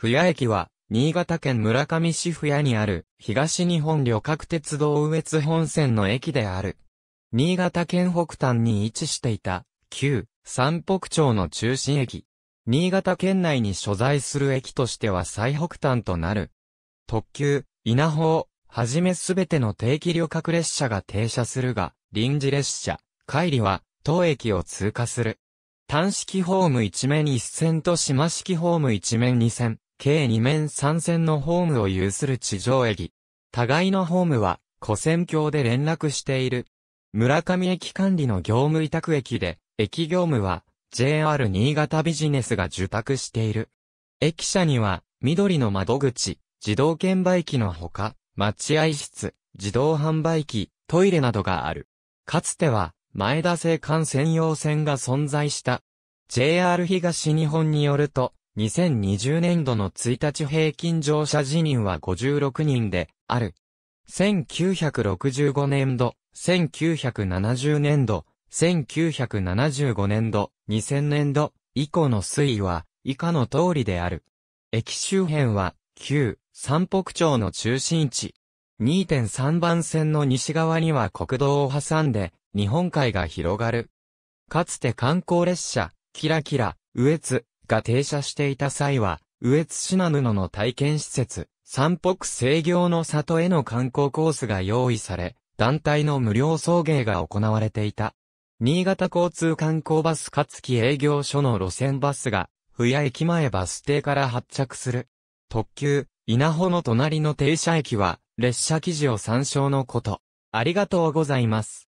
府谷駅は、新潟県村上市府谷にある、東日本旅客鉄道上越本線の駅である。新潟県北端に位置していた、旧、三北町の中心駅。新潟県内に所在する駅としては最北端となる。特急、稲穂、はじめすべての定期旅客列車が停車するが、臨時列車、帰りは、当駅を通過する。単式ホーム1面1線と島式ホーム1面2線。計2面3線のホームを有する地上駅。互いのホームは、古線橋で連絡している。村上駅管理の業務委託駅で、駅業務は、JR 新潟ビジネスが受託している。駅舎には、緑の窓口、自動券売機のほか、待合室、自動販売機、トイレなどがある。かつては、前田製管専用線が存在した。JR 東日本によると、2020年度の1日平均乗車辞任は56人である。1965年度、1970年度、1975年度、2000年度以降の推移は以下の通りである。駅周辺は旧三北町の中心地。2.3番線の西側には国道を挟んで日本海が広がる。かつて観光列車、キラキラ、上津、が停車していた際は、上津品布の体験施設、三北制行の里への観光コースが用意され、団体の無料送迎が行われていた。新潟交通観光バス勝木営業所の路線バスが、府谷駅前バス停から発着する。特急、稲穂の隣の停車駅は、列車記事を参照のこと。ありがとうございます。